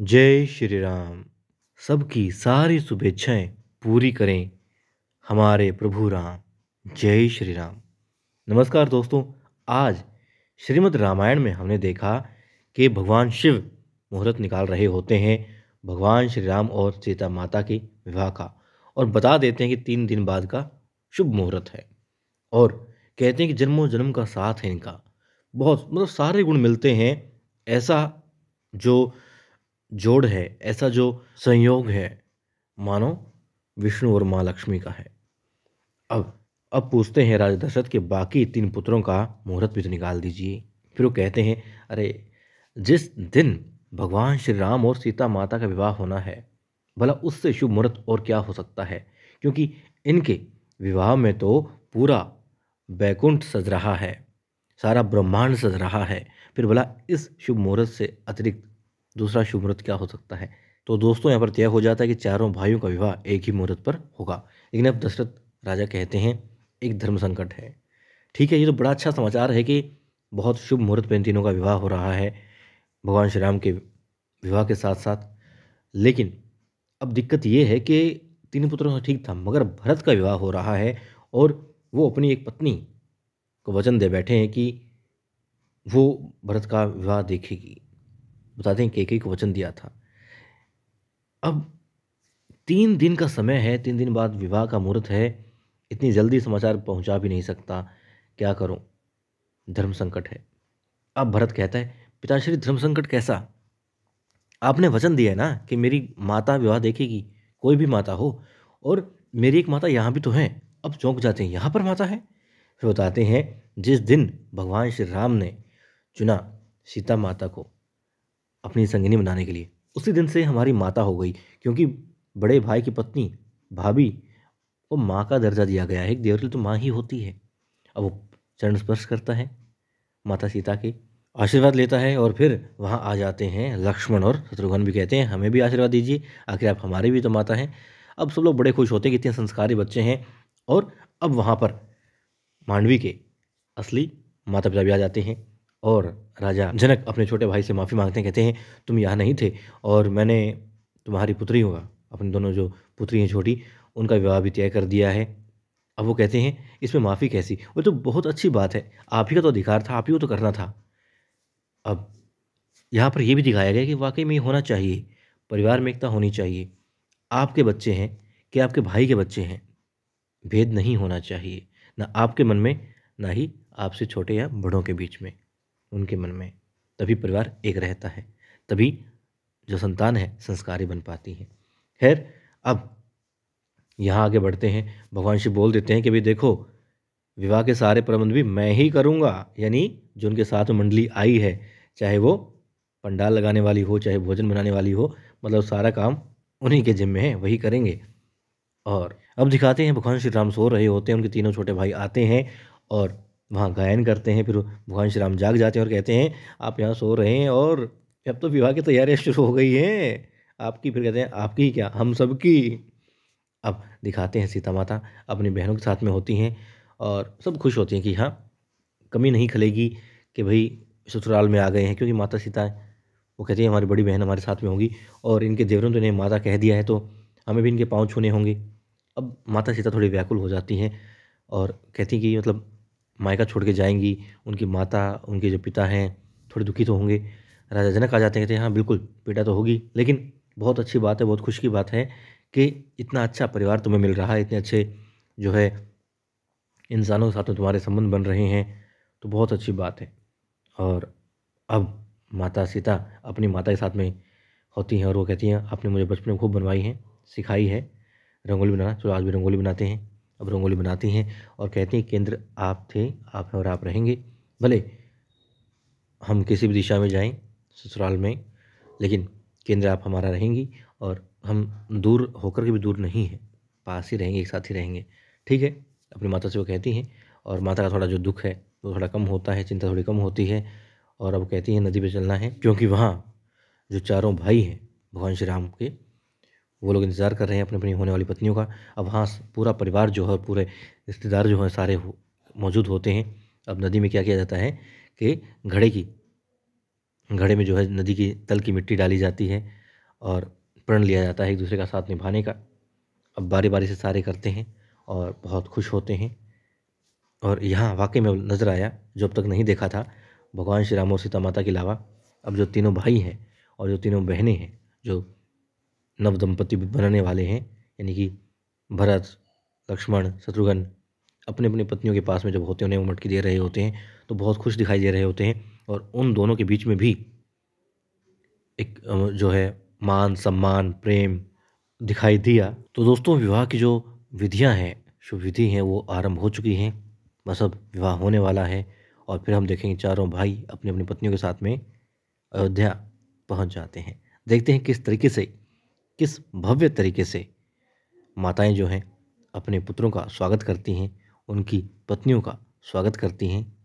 जय श्री राम सबकी सारी शुभेच्छाएँ पूरी करें हमारे प्रभु राम जय श्री राम नमस्कार दोस्तों आज श्रीमद् रामायण में हमने देखा कि भगवान शिव मुहूर्त निकाल रहे होते हैं भगवान श्री राम और सीता माता के विवाह का और बता देते हैं कि तीन दिन बाद का शुभ मुहूर्त है और कहते हैं कि जन्मों जन्म का साथ है इनका बहुत मतलब सारे गुण मिलते हैं ऐसा जो जोड़ है ऐसा जो संयोग है मानो विष्णु और माँ लक्ष्मी का है अब अब पूछते हैं राजा दशरथ के बाकी तीन पुत्रों का मुहूर्त भी तो निकाल दीजिए फिर वो कहते हैं अरे जिस दिन भगवान श्री राम और सीता माता का विवाह होना है भला उससे शुभ मुहूर्त और क्या हो सकता है क्योंकि इनके विवाह में तो पूरा बैकुंठ सज रहा है सारा ब्रह्मांड सज रहा है फिर भला इस शुभ मुहूर्त से अतिरिक्त दूसरा शुभ मुहूर्त क्या हो सकता है तो दोस्तों यहाँ पर तय हो जाता है कि चारों भाइयों का विवाह एक ही मुहूर्त पर होगा लेकिन अब दशरथ राजा कहते हैं एक धर्म संकट है ठीक है ये तो बड़ा अच्छा समाचार है कि बहुत शुभ मुहूर्त पर इन तीनों का विवाह हो रहा है भगवान श्री राम के विवाह के साथ साथ लेकिन अब दिक्कत ये है कि तीन पुत्रों का ठीक था मगर भरत का विवाह हो रहा है और वो अपनी एक पत्नी को वचन दे बैठे हैं कि वो भरत का विवाह देखेगी बता दें केके को वचन दिया था अब तीन दिन का समय है तीन दिन बाद विवाह का मुहूर्त है इतनी जल्दी समाचार पहुंचा भी नहीं सकता क्या करूं धर्म संकट है अब भरत कहता है पिताश्री धर्म संकट कैसा आपने वचन दिया है ना कि मेरी माता विवाह देखेगी कोई भी माता हो और मेरी एक माता यहाँ भी तो है अब चौंक जाते हैं यहाँ पर माता है फिर बताते हैं जिस दिन भगवान श्री राम ने चुना सीता माता को अपनी संगिनी बनाने के लिए उसी दिन से हमारी माता हो गई क्योंकि बड़े भाई की पत्नी भाभी को माँ का दर्जा दिया गया है एक देवरी तो माँ ही होती है अब वो चरण स्पर्श करता है माता सीता के आशीर्वाद लेता है और फिर वहाँ आ जाते हैं लक्ष्मण और शत्रुघ्न भी कहते हैं हमें भी आशीर्वाद दीजिए आखिर आप हमारे भी तो माता हैं अब सब लोग बड़े खुश होते हैं कितने संस्कारी बच्चे हैं और अब वहाँ पर मांडवी के असली माता पिता भी आ जाते हैं और राजा जनक अपने छोटे भाई से माफ़ी मांगते हैं कहते हैं तुम यहाँ नहीं थे और मैंने तुम्हारी पुत्री होगा अपनी दोनों जो पुत्री हैं छोटी उनका विवाह भी तय कर दिया है अब वो कहते हैं इसमें माफ़ी कैसी वो तो बहुत अच्छी बात है आप ही का तो अधिकार था आप ही को तो करना था अब यहाँ पर यह भी दिखाया गया कि वाकई में होना चाहिए परिवार में एकता होनी चाहिए आपके बच्चे हैं कि आपके भाई के बच्चे हैं भेद नहीं होना चाहिए ना आपके मन में ना ही आपसे छोटे या बड़ों के बीच में उनके मन में तभी परिवार एक रहता है तभी जो संतान है संस्कारी बन पाती है खैर अब यहाँ आगे बढ़ते हैं भगवान शिव बोल देते हैं कि भाई देखो विवाह के सारे प्रबंध भी मैं ही करूँगा यानी जो उनके साथ मंडली आई है चाहे वो पंडाल लगाने वाली हो चाहे भोजन बनाने वाली हो मतलब सारा काम उन्हीं के जिम्मे है वही करेंगे और अब दिखाते हैं भगवान श्री राम सो रहे होते हैं उनके तीनों छोटे भाई आते हैं और वहाँ गायन करते हैं फिर भगवान श्री राम जाग जाते हैं और कहते हैं आप यहाँ सो रहे हैं और अब तो विवाह की तैयारियाँ शुरू हो गई हैं आपकी फिर कहते हैं आपकी क्या हम सब की अब दिखाते हैं सीता माता अपनी बहनों के साथ में होती हैं और सब खुश होती हैं कि हाँ कमी नहीं खलेगी कि भाई ससुराल में आ गए हैं क्योंकि माता सीता वो कहती है हमारी बड़ी बहन हमारे साथ में होगी और इनके देवरों ने तो इन्हें माता कह दिया है तो हमें भी इनके पाँव छूने होंगे अब माता सीता थोड़ी व्याकुल हो जाती हैं और कहती कि मतलब मायका छोड़ के जाएंगी उनकी माता उनके जो पिता हैं थोड़े दुखी तो होंगे राजा जनक आ जाते हैं कहते हाँ बिल्कुल बेटा तो होगी लेकिन बहुत अच्छी बात है बहुत खुश की बात है कि इतना अच्छा परिवार तुम्हें मिल रहा है इतने अच्छे जो है इंसानों के साथ में तुम्हारे संबंध बन रहे हैं तो बहुत अच्छी बात है और अब माता सीता अपनी माता के साथ में होती हैं और वो कहती हैं आपने मुझे बचपन में खूब बनवाई है सिखाई है रंगोली बनाना चलो आज भी रंगोली बनाते हैं अब रंगोली बनाती हैं और कहती हैं केंद्र आप थे आप हैं और आप रहेंगे भले हम किसी भी दिशा में जाएं ससुराल में लेकिन केंद्र आप हमारा रहेंगी और हम दूर होकर के भी दूर नहीं हैं पास ही रहेंगे एक साथ ही रहेंगे ठीक है अपनी माता से वो कहती हैं और माता का थोड़ा जो दुख है वो थोड़ा कम होता है चिंता थोड़ी कम होती है और अब कहती हैं नदी पर चलना है क्योंकि वहाँ जो चारों भाई हैं भगवान श्री राम के वो लोग इंतज़ार कर रहे हैं अपनी अपनी होने वाली पत्नियों का अब वहाँ पूरा परिवार जो है पूरे रिश्तेदार जो हैं सारे हो, मौजूद होते हैं अब नदी में क्या किया जाता है कि घड़े की घड़े में जो है नदी की तल की मिट्टी डाली जाती है और प्रण लिया जाता है एक दूसरे का साथ निभाने का अब बारी बारी से सारे करते हैं और बहुत खुश होते हैं और यहाँ वाकई में नज़र आया जो अब तक नहीं देखा था भगवान श्री राम और सीता माता के अलावा अब जो तीनों भाई हैं और जो तीनों बहनें हैं जो नव नवदंपति बनने वाले हैं यानी कि भरत लक्ष्मण शत्रुघ्न अपने अपने पत्नियों के पास में जब होते हैं उन्हें मटकी दे रहे होते हैं तो बहुत खुश दिखाई दे रहे होते हैं और उन दोनों के बीच में भी एक जो है मान सम्मान प्रेम दिखाई दिया तो दोस्तों विवाह की जो विधियां हैं शुभ विधि हैं वो आरंभ हो चुकी हैं बस अब विवाह होने वाला है और फिर हम देखेंगे चारों भाई अपनी अपनी पत्नियों के साथ में अयोध्या पहुंच जाते हैं देखते हैं किस तरीके से किस भव्य तरीके से माताएं जो हैं अपने पुत्रों का स्वागत करती हैं उनकी पत्नियों का स्वागत करती हैं